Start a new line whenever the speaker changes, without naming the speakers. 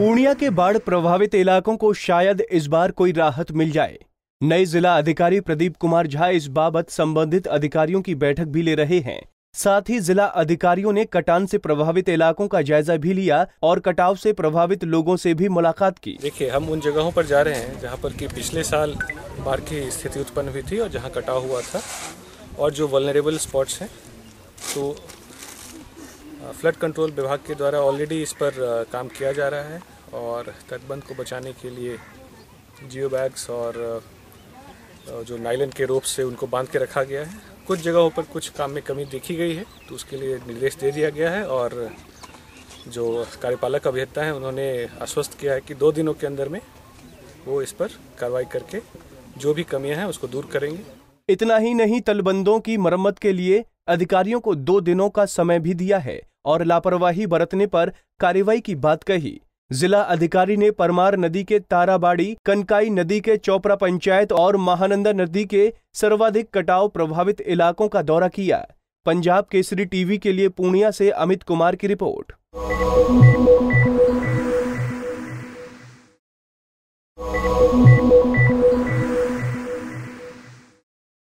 पूर्णिया के बाढ़ प्रभावित इलाकों को शायद इस बार कोई राहत मिल जाए नए जिला अधिकारी प्रदीप कुमार झा इस बाबत संबंधित अधिकारियों की बैठक भी ले रहे हैं साथ ही जिला अधिकारियों ने कटान से प्रभावित इलाकों का जायजा भी लिया और कटाव से प्रभावित लोगों से भी मुलाकात की
देखिए हम उन जगहों पर जा रहे हैं जहां पर कि पिछले साल बाढ़ की स्थिति उत्पन्न हुई थी और जहां कटाव हुआ था और जो वलनरेबल स्पॉट्स हैं तो फ्लड कंट्रोल विभाग के द्वारा ऑलरेडी इस पर काम किया जा रहा है और तटबंध को बचाने के लिए जियो बैग्स और जो नाइलन के रोप से उनको बांध के रखा गया है कुछ जगहों पर कुछ काम में कमी देखी गई है तो उसके लिए निर्देश दे दिया गया है और जो कार्यपालक अभियंता हैं उन्होंने आश्वस्त किया है कि दो दिनों के अंदर में वो इस पर कार्रवाई करके जो भी कमियां हैं उसको दूर करेंगे
इतना ही नहीं तलबंदों की मरम्मत के लिए अधिकारियों को दो दिनों का समय भी दिया है और लापरवाही बरतने पर कार्रवाई की बात कही जिला अधिकारी ने परमार नदी के ताराबाड़ी कनकाई नदी के चौपरा पंचायत और महानंदा नदी के सर्वाधिक कटाव प्रभावित इलाकों का दौरा किया पंजाब केसरी टीवी के लिए पूर्णिया से अमित कुमार की रिपोर्ट